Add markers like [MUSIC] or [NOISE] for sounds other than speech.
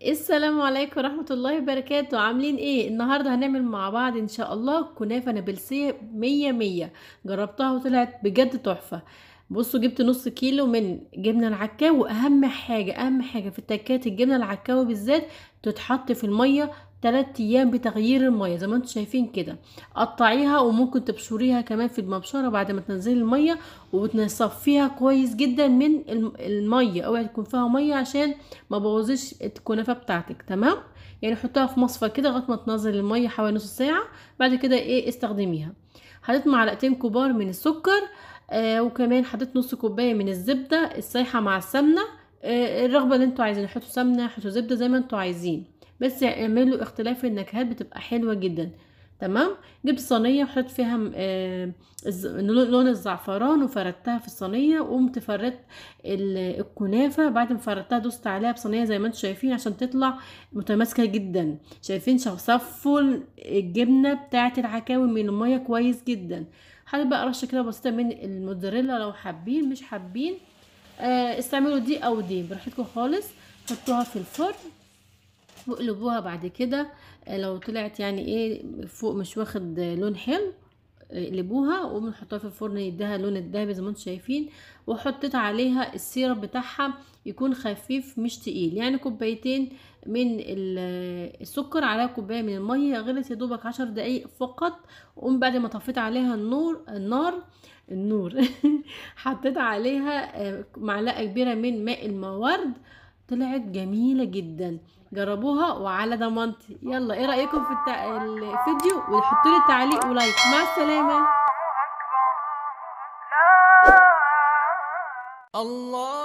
السلام عليكم ورحمة الله وبركاته عاملين ايه النهاردة هنعمل مع بعض ان شاء الله كنافة نابلسية مية مية جربتها وطلعت بجد تحفة بصوا جبت نص كيلو من جبنه العكاوي واهم حاجه اهم حاجه في التكات الجبنه العكاوي بالذات تتحط في الميه 3 ايام بتغيير الميه زي ما انتم شايفين كده قطعيها وممكن تبشريها كمان في المبشره بعد ما تنزلي الميه وتصفيها كويس جدا من الميه اوعي تكون فيها ميه عشان ما بوظيش الكنافه بتاعتك تمام يعني حطها في مصفى كده لغايه ما تنزل الميه حوالي نص ساعه بعد كده ايه استخدميها حطيت معلقتين كبار من السكر آه، وكمان حطيت نص كوبايه من الزبده السايحه مع السمنه آه، الرغبه اللي انتوا عايزين حطوا سمنه حطوا زبده زي ما انتوا عايزين بس اعملوا اختلاف النكهات بتبقى حلوه جدا تمام جبت صينيه وحط فيها آه، لون الزعفران وفردتها في الصينيه وقمت فردت الكنافه بعد ما فردتها دوست عليها بصينيه زي ما انتم شايفين عشان تطلع متماسكه جدا شايفين صفوا الجبنه بتاعه العكاوي من الميه كويس جدا حابب بقى رشه كده بسيطه من الموتزاريلا لو حابين مش حابين آه، استعملوا دي او دي براحتكم خالص حطوها في الفرن واقلبوها بعد كده آه، لو طلعت يعني ايه فوق مش واخد لون حلو اقلبوها وبنحطها في الفرن يديها لون الذهبي زي ما انتم شايفين وحطيت عليها السيرب بتاعها يكون خفيف مش تقيل يعني كوبايتين من السكر على كوبايه من الميه غلت يا دوبك عشر دقايق فقط ومن بعد ما طفيت عليها النور النار النور [LAUGHS] حطيت عليها آه، معلقه كبيره من ماء المورد طلعت جميلة جدا جربوها وعلى ضمانتي يلا ايه رأيكم في التع... الفيديو وحطوا لي تعليق ولايك مع السلامة الله